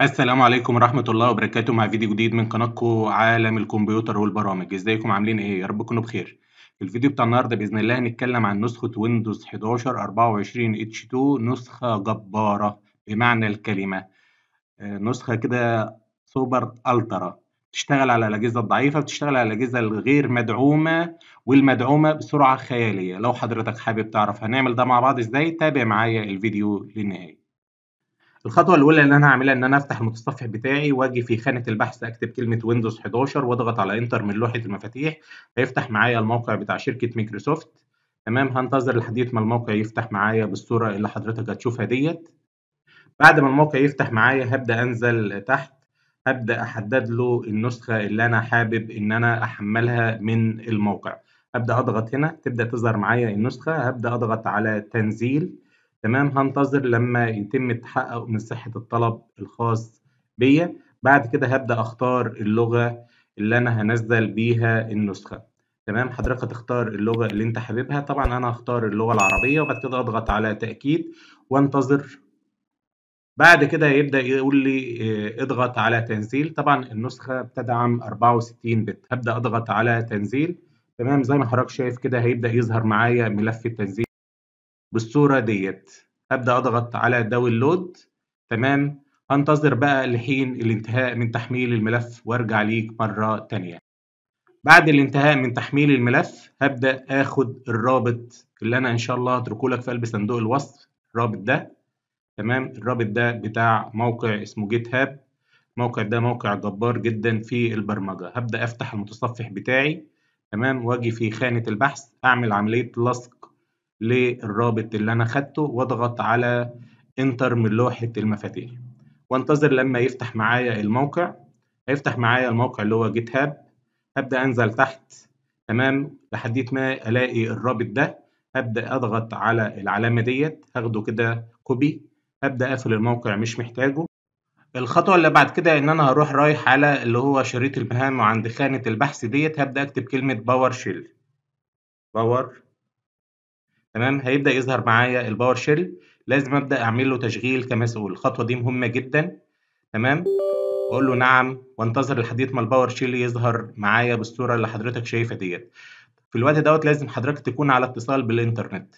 السلام عليكم ورحمة الله وبركاته مع فيديو جديد من قناتكم عالم الكمبيوتر والبرامج ازيكم عاملين ايه يا رب تكونوا بخير الفيديو بتاع النهارده باذن الله هنتكلم عن نسخة ويندوز 11 24 اتش 2 نسخة جبارة بمعنى الكلمة آه، نسخة كده سوبر الترا تشتغل على الأجهزة الضعيفة بتشتغل على الأجهزة الغير مدعومة والمدعومة بسرعة خيالية لو حضرتك حابب تعرف هنعمل ده مع بعض ازاي تابع معايا الفيديو للنهاية الخطوه الاولى اللي انا هعملها ان انا افتح المتصفح بتاعي واجي في خانه البحث اكتب كلمه ويندوز 11 واضغط على انتر من لوحه المفاتيح هيفتح معايا الموقع بتاع شركه مايكروسوفت تمام هنتظر لحد ما الموقع يفتح معايا بالصوره اللي حضرتك هتشوفها ديت بعد ما الموقع يفتح معايا هبدا انزل تحت هبدا احدد له النسخه اللي انا حابب ان انا احملها من الموقع هبدا اضغط هنا تبدا تظهر معايا النسخه هبدا اضغط على تنزيل تمام هنتظر لما يتم التحقق من صحة الطلب الخاص بيا بعد كده هبدأ أختار اللغة اللي أنا هنزل بيها النسخة تمام حضرتك هتختار اللغة اللي أنت حاببها طبعا أنا هختار اللغة العربية وبعد كده أضغط على تأكيد وانتظر بعد كده يبدأ يقول لي آه، اضغط على تنزيل طبعا النسخة بتدعم 64 بت هبدأ أضغط على تنزيل تمام زي ما حضرتك شايف كده هيبدأ يظهر معايا ملف التنزيل بالصوره ديت هبدا اضغط على داونلود تمام هنتظر بقى لحين الانتهاء من تحميل الملف وارجع ليك مره تانيه بعد الانتهاء من تحميل الملف هبدا اخد الرابط اللي انا ان شاء الله هتركه لك في قلب صندوق الوصف الرابط ده تمام الرابط ده بتاع موقع اسمه جيت هاب الموقع ده موقع جبار جدا في البرمجه هبدا افتح المتصفح بتاعي تمام واجي في خانه البحث اعمل عمليه لصق للرابط اللي انا خدته واضغط على انتر من لوحه المفاتيح وانتظر لما يفتح معايا الموقع هيفتح معايا الموقع اللي هو جيت هاب هبدا انزل تحت تمام لحد ما الاقي الرابط ده هبدا اضغط على العلامه ديت هاخده كده كوبي هبدا اقفل الموقع مش محتاجه الخطوه اللي بعد كده ان انا هروح رايح على اللي هو شريط المهام وعند خانه البحث ديت هبدا اكتب كلمه باور شيل باور تمام هيبدا يظهر معايا الباور شيل لازم ابدا اعمل له تشغيل كمسؤول الخطوه دي مهمه جدا تمام اقول له نعم وانتظر لحد ما الباور شيل يظهر معايا بالصوره اللي حضرتك شايفها ديت في الوقت دوت لازم حضرتك تكون على اتصال بالانترنت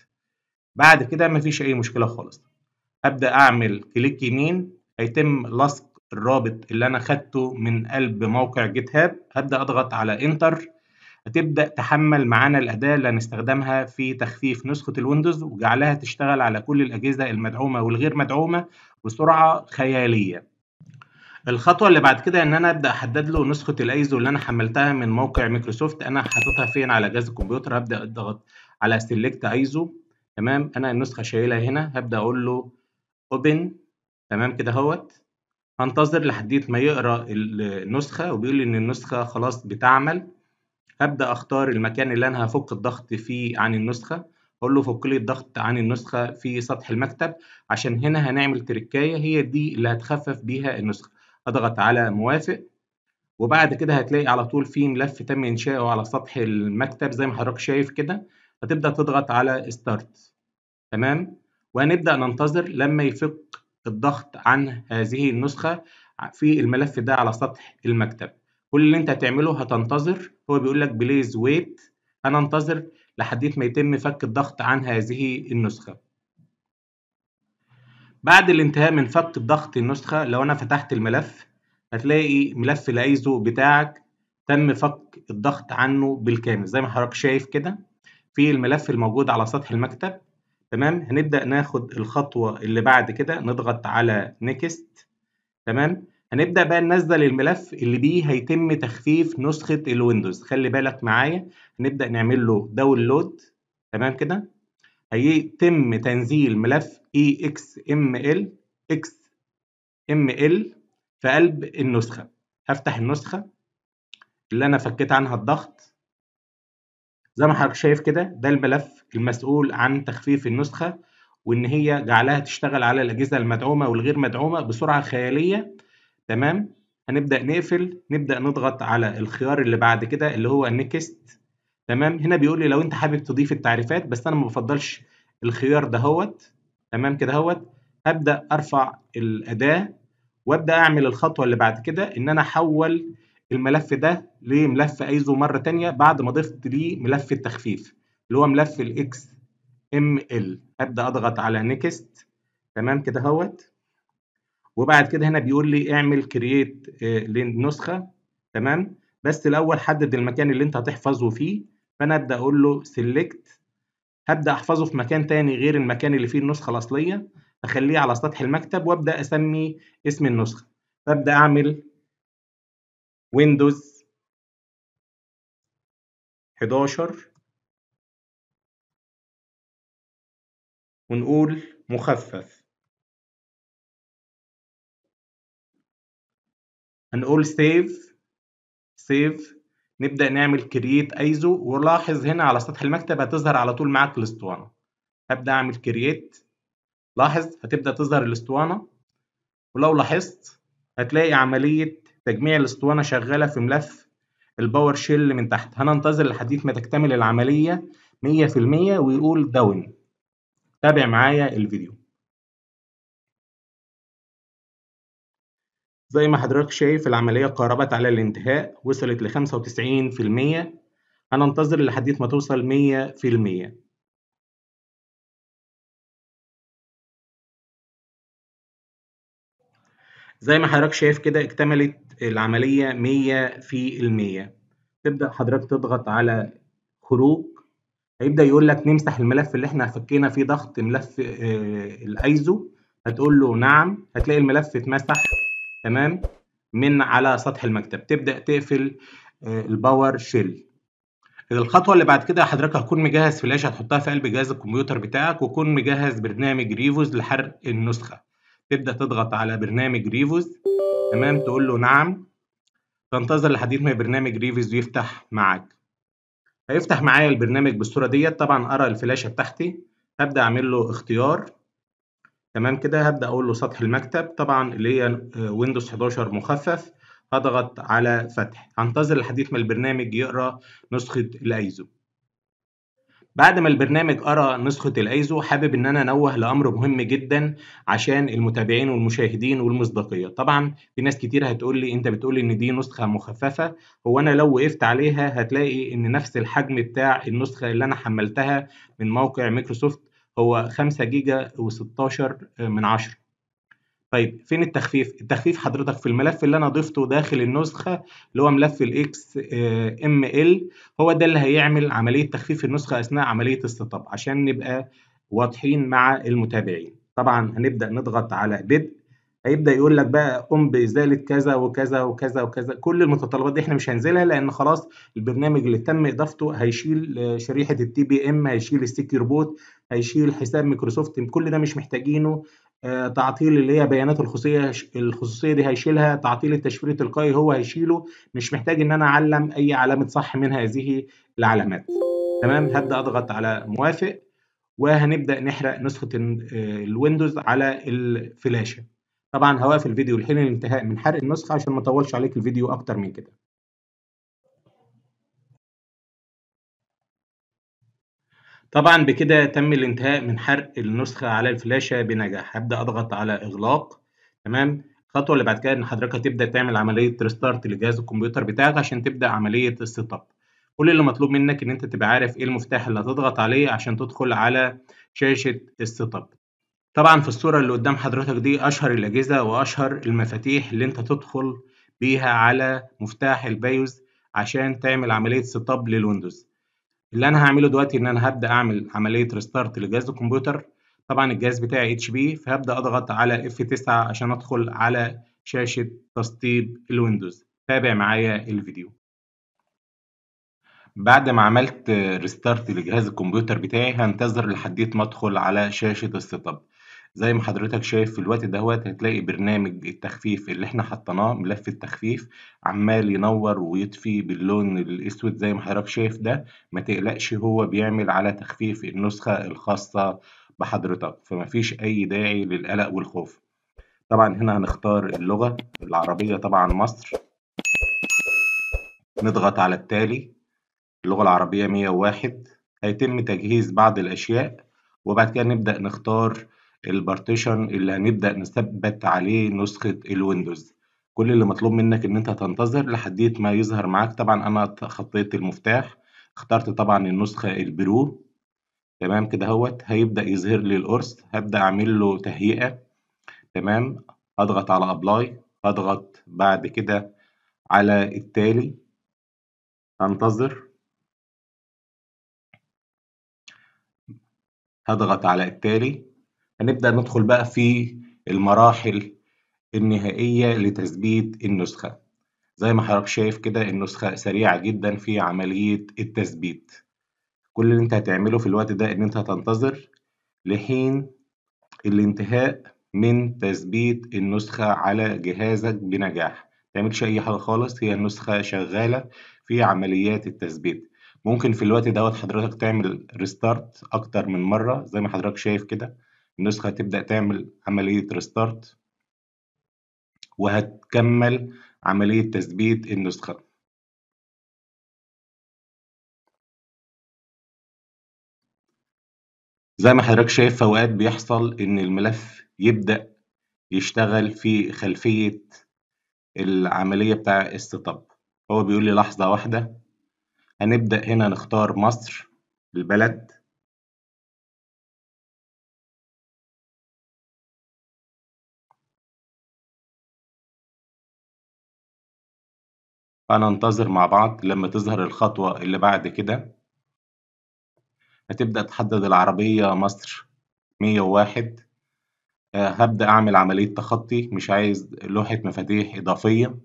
بعد كده مفيش اي مشكله خالص ابدا اعمل كليك يمين هيتم لصق الرابط اللي انا خدته من قلب موقع جيت هاب هبدا اضغط على انتر هتبدا تحمل معانا الاداه اللي هنستخدمها في تخفيف نسخه الويندوز وجعلها تشتغل على كل الاجهزه المدعومه والغير مدعومه بسرعه خياليه الخطوه اللي بعد كده ان انا ابدا احدد له نسخه الايزو اللي انا حملتها من موقع مايكروسوفت انا حاططها فين على جهاز الكمبيوتر هبدا اضغط على سيلكت ايزو تمام انا النسخه شايلها هنا هبدا اقول له اوبن تمام كده اهوت هنتظر لحد ما يقرا النسخه وبيقول لي ان النسخه خلاص بتعمل هبدا اختار المكان اللي انا هفك الضغط فيه عن النسخه اقول له فك لي الضغط عن النسخه في سطح المكتب عشان هنا هنعمل تركايه هي دي اللي هتخفف بيها النسخه اضغط على موافق وبعد كده هتلاقي على طول في ملف تم انشائه على سطح المكتب زي ما حضرتك شايف كده هتبدا تضغط على ستارت تمام وهنبدا ننتظر لما يفك الضغط عن هذه النسخه في الملف ده على سطح المكتب كل اللي انت هتعمله هتنتظر هو بيقول لك بليز ويت هننتظر لحد ما يتم فك الضغط عن هذه النسخة بعد الانتهاء من فك الضغط النسخة لو انا فتحت الملف هتلاقي ملف الايزو بتاعك تم فك الضغط عنه بالكامل زي ما حضرتك شايف كده في الملف الموجود على سطح المكتب تمام هنبدأ ناخد الخطوة اللي بعد كده نضغط على نيكست تمام هنبدأ بقى ننزل الملف اللي بيه هيتم تخفيف نسخة الويندوز خلي بالك معايا هنبدأ نعمل له داونلود تمام كده هيتم تنزيل ملف EXML XML في قلب النسخة هفتح النسخة اللي أنا فكيت عنها الضغط زي ما حضرتك شايف كده ده الملف المسؤول عن تخفيف النسخة وإن هي جعلها تشتغل على الأجهزة المدعومة والغير مدعومة بسرعة خيالية تمام هنبدأ نقفل نبدأ نضغط على الخيار اللي بعد كده اللي هو النكست تمام هنا بيقول لي لو انت حابب تضيف التعريفات بس انا ما بفضلش الخيار دهوت تمام كده هوت هبدأ ارفع الأداة وابدأ اعمل الخطوة اللي بعد كده ان انا احول الملف ده لملف ايزو مرة تانية بعد ما ضفت ليه ملف التخفيف اللي هو ملف الاكس ام ال هبدأ اضغط على نكست تمام كده هوت وبعد كده هنا بيقول لي اعمل كرييت آه، لنسخه تمام بس الاول حدد المكان اللي انت هتحفظه فيه فانا ابدا اقول له سيلكت هبدا احفظه في مكان تاني غير المكان اللي فيه النسخه الاصليه اخليه على سطح المكتب وابدا اسمي اسم النسخه فابدا اعمل ويندوز 11 ونقول مخفف هنقول سيف سيف نبدا نعمل كرييت ايزو ولاحظ هنا على سطح المكتب هتظهر على طول معاك الاسطوانه هبدا اعمل كرييت لاحظ هتبدا تظهر الاسطوانه ولو لاحظت هتلاقي عمليه تجميع الاسطوانه شغاله في ملف الباور شيل من تحت هننتظر لحد ما تكتمل العمليه 100% ويقول داون تابع معايا الفيديو زي ما حضرتك شايف العملية قاربت على الانتهاء وصلت لخمسة وتسعين في المية هننتظر لحد ما توصل مية في المية زي ما حضرتك شايف كده اكتملت العملية مية في المية تبدأ حضرتك تضغط على خروج هيبدأ يقول لك نمسح الملف اللي احنا فكينا فيه ضغط ملف آه، الايزو هتقول له نعم هتلاقي الملف اتمسح تمام من على سطح المكتب تبدا تقفل آه، الباور شيل الخطوه اللي بعد كده حضرتك هتكون مجهز فلاشه هتحطها في قلب جهاز الكمبيوتر بتاعك وكون مجهز برنامج ريفوز لحرق النسخه تبدا تضغط على برنامج ريفوز تمام تقول له نعم تنتظر لحد ما برنامج ريفوز يفتح معاك هيفتح معايا البرنامج بالصوره ديت طبعا ارى الفلاشه بتاعتي هبدا اعمل له اختيار تمام كده هبدأ أقول له سطح المكتب طبعا اللي هي ويندوز آه، 11 مخفف هضغط على فتح هنتظر الحديث ما البرنامج يقرأ نسخة الأيزو بعد ما البرنامج قرأ نسخة الأيزو حابب إن أنا أنوه لأمر مهم جدا عشان المتابعين والمشاهدين والمصداقية طبعا في ناس كتير هتقول لي أنت بتقول إن دي نسخة مخففة هو أنا لو وقفت عليها هتلاقي إن نفس الحجم بتاع النسخة اللي أنا حملتها من موقع مايكروسوفت هو 5 جيجا و16 آه، من 10 طيب فين التخفيف التخفيف حضرتك في الملف اللي انا ضفته داخل النسخه اللي هو ملف الاكس ام ال آه، هو ده اللي هيعمل عمليه تخفيف النسخه اثناء عمليه السيت اب عشان نبقى واضحين مع المتابعين طبعا هنبدا نضغط على بدء هيبدا يقول لك بقى قم بازاله كذا وكذا وكذا وكذا كل المتطلبات دي احنا مش هنزلها لان خلاص البرنامج اللي تم اضافته هيشيل آه، شريحه التي بي ام هيشيل السكيور بوت هيشيل حساب مايكروسوفت كل ده مش محتاجينه آه، تعطيل اللي هي بيانات الخصوصيه الخصوصيه دي هيشيلها تعطيل التشفير التلقائي هو هيشيله مش محتاج ان انا اعلم اي علامه صح من هذه العلامات تمام هبدا اضغط على موافق وهنبدا نحرق نسخه آه، الويندوز على الفلاشه طبعا هوقف الفيديو لحين الانتهاء من حرق النسخة عشان ما اطولش عليك الفيديو اكتر من كده طبعا بكده تم الانتهاء من حرق النسخة على الفلاشة بنجاح هبدأ اضغط على اغلاق تمام الخطوة اللي بعد كده ان حضرتك هتبدا تعمل عملية ريستارت لجهاز الكمبيوتر بتاعك عشان تبدأ عملية السيت اب كل اللي مطلوب منك ان انت تبقى عارف ايه المفتاح اللي هتضغط عليه عشان تدخل على شاشة السيت اب طبعًا في الصورة اللي قدّام حضرتك دي أشهر الأجهزة وأشهر المفاتيح اللي أنت تدخل بيها على مفتاح البيوز عشان تعمل عملية ستاب للويندوز اللي أنا هعمله دلوقتي إن أنا هبدأ أعمل عملية ريستارت لجهاز الكمبيوتر، طبعًا الجهاز بتاعي اتش بي فهبدا اضغط أضغط على F9 عشان أدخل على شاشة تسطيب الويندوز تابع معايا الفيديو. بعد ما عملت ريستارت لجهاز الكمبيوتر بتاعي هنتظر لحديت ما أدخل على شاشة اب زي ما حضرتك شايف في الوقت دهوت هتلاقي برنامج التخفيف اللي إحنا حطيناه ملف التخفيف عمّال ينوّر ويطفي باللون الأسود زي ما حضرتك شايف ده، ما تقلقش هو بيعمل على تخفيف النسخة الخاصة بحضرتك، فما فيش أي داعي للقلق والخوف. طبعًا هنا هنختار اللغة العربية طبعًا مصر، نضغط على التالي، اللغة العربية 101 هيتم تجهيز بعض الأشياء، وبعد كده نبدأ نختار البارتيشن اللي هنبدأ نثبت عليه نسخة الويندوز كل اللي مطلوب منك ان انت تنتظر لحديت ما يظهر معاك طبعا انا خطيت المفتاح اخترت طبعا النسخة البرو تمام كده اهوت هيبدأ يظهر لي القرص هبدأ اعمل له تهيئة تمام اضغط على ابلاي اضغط بعد كده على التالي انتظر هضغط على التالي هنبدأ ندخل بقى في المراحل النهائية لتثبيت النسخة زي ما حضرتك شايف كده النسخة سريعة جدا في عملية التثبيت كل اللي انت هتعمله في الوقت ده ان انت هتنتظر لحين الانتهاء من تثبيت النسخة على جهازك بنجاح متعملش أي حاجة خالص هي النسخة شغالة في عمليات التثبيت ممكن في الوقت دوت حضرتك تعمل ريستارت أكتر من مرة زي ما حضرتك شايف كده النسخة تبدأ تعمل عملية ريستارت وهتكمل عملية تثبيت النسخة زي ما حضرتك شايف فوقات بيحصل ان الملف يبدأ يشتغل في خلفية العملية بتاع استطاب هو بيقول لي لحظة واحدة هنبدأ هنا نختار مصر البلد فننتظر مع بعض لما تظهر الخطوة اللي بعد كده هتبدأ تحدد العربية مصر 101 آه، هبدأ أعمل عملية تخطي مش عايز لوحة مفاتيح إضافية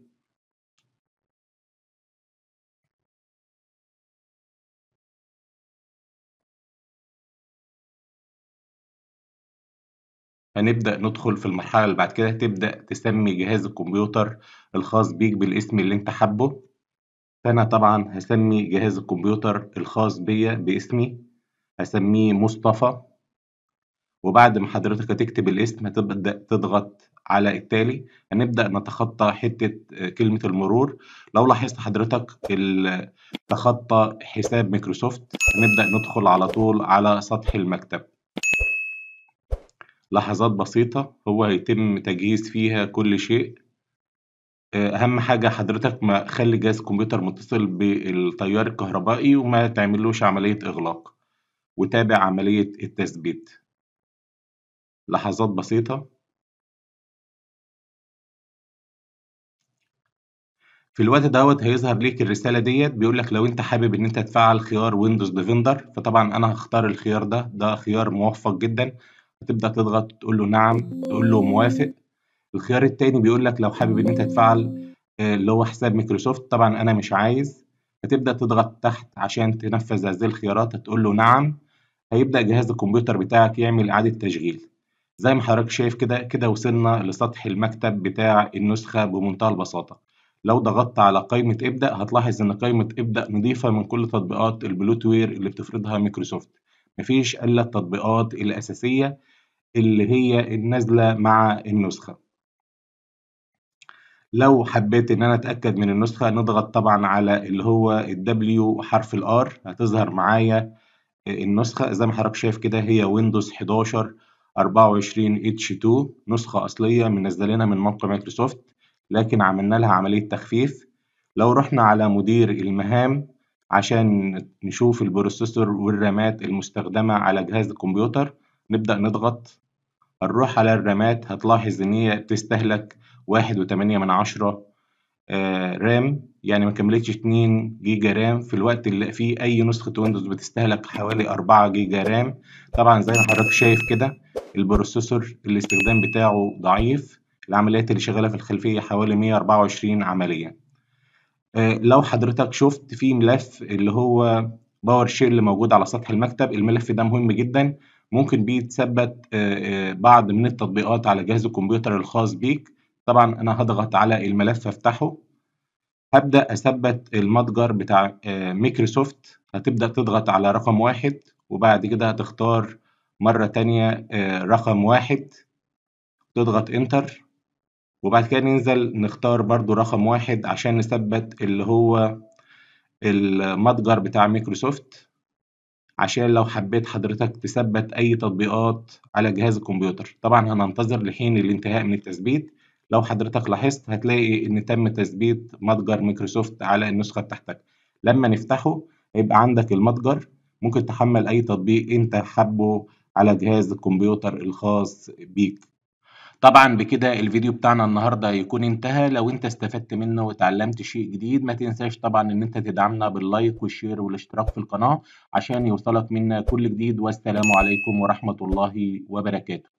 هنبدأ ندخل في المرحلة اللي بعد كده تبدأ تسمي جهاز الكمبيوتر الخاص بيك بالاسم اللي انت حابه فأنا طبعا هسمي جهاز الكمبيوتر الخاص بيا باسمي هسميه مصطفى وبعد ما حضرتك هتكتب الاسم هتبدأ تضغط على التالي هنبدأ نتخطى حتة آه، كلمة المرور لو لاحظت حضرتك تخطى حساب مايكروسوفت هنبدأ ندخل على طول على سطح المكتب لحظات بسيطة هو هيتم تجهيز فيها كل شيء آه، أهم حاجة حضرتك ما خلّي جهاز الكمبيوتر متصل بالتيار الكهربائي وما تعملّوش عملية إغلاق، وتابع عملية التثبيت. لحظات بسيطة. في الوقت دوت هيظهر ليك الرسالة ديت بيقول لك لو أنت حابب إن أنت تفعّل خيار ويندوز ديفندر فطبعًا أنا هختار الخيار ده، ده خيار موفّق جدًا. تبدا تضغط تقول له نعم تقول له موافق الخيار التاني بيقول لك لو حابب ان انت تفعل آه، اللي هو حساب مايكروسوفت طبعا انا مش عايز هتبدا تضغط تحت عشان تنفذ هذه الخيارات هتقول له نعم هيبدا جهاز الكمبيوتر بتاعك يعمل اعاده تشغيل زي ما حضرتك شايف كده كده وصلنا لسطح المكتب بتاع النسخه بمنتهى البساطه لو ضغطت على قائمه ابدا هتلاحظ ان قائمه ابدا نظيفه من كل تطبيقات البلوتوير اللي بتفرضها مايكروسوفت مفيش الا التطبيقات الاساسيه اللي هي النازله مع النسخه لو حبيت ان انا اتاكد من النسخه نضغط طبعا على اللي هو الدبليو حرف الار هتظهر معايا النسخه زي ما حضرتك شايف كده هي ويندوز 11 24 اتش 2 نسخه اصليه منزله لنا من موقع مايكروسوفت لكن عملنا لها عمليه تخفيف لو رحنا على مدير المهام عشان نشوف البروسيسور والرامات المستخدمة على جهاز الكمبيوتر نبدأ نضغط هنروح على الرامات هتلاحظ إن هي بتستهلك واحد وتمانية من عشرة آه، رام يعني ما كملتش اتنين جيجا رام في الوقت اللي فيه أي نسخة ويندوز بتستهلك حوالي أربعة جيجا رام طبعا زي ما حضرتك شايف كده البروسيسور الاستخدام بتاعه ضعيف العمليات اللي شغالة في الخلفية حوالي مية وعشرين عملية آه، لو حضرتك شفت في ملف اللي هو باور شيل اللي موجود على سطح المكتب الملف ده مهم جدا ممكن بيتثبت آه، آه، بعض من التطبيقات على جهاز الكمبيوتر الخاص بيك طبعا انا هضغط على الملف افتحه هبدأ أثبت المتجر بتاع مايكروسوفت هتبدأ تضغط على رقم واحد وبعد كده هتختار مرة تانية رقم واحد تضغط انتر وبعد كده ننزل نختار برضو رقم واحد عشان نثبت اللي هو المتجر بتاع مايكروسوفت عشان لو حبيت حضرتك تثبت أي تطبيقات على جهاز الكمبيوتر طبعا هننتظر لحين الانتهاء من التثبيت لو حضرتك لاحظت هتلاقي إن تم تثبيت متجر مايكروسوفت على النسخة بتاعتك لما نفتحه هيبقى عندك المتجر ممكن تحمل أي تطبيق أنت حابه على جهاز الكمبيوتر الخاص بيك طبعا بكده الفيديو بتاعنا النهاردة يكون انتهى لو انت استفدت منه وتعلمت شيء جديد ما تنساش طبعا ان انت تدعمنا باللايك والشير والاشتراك في القناة عشان يوصلك منا كل جديد والسلام عليكم ورحمة الله وبركاته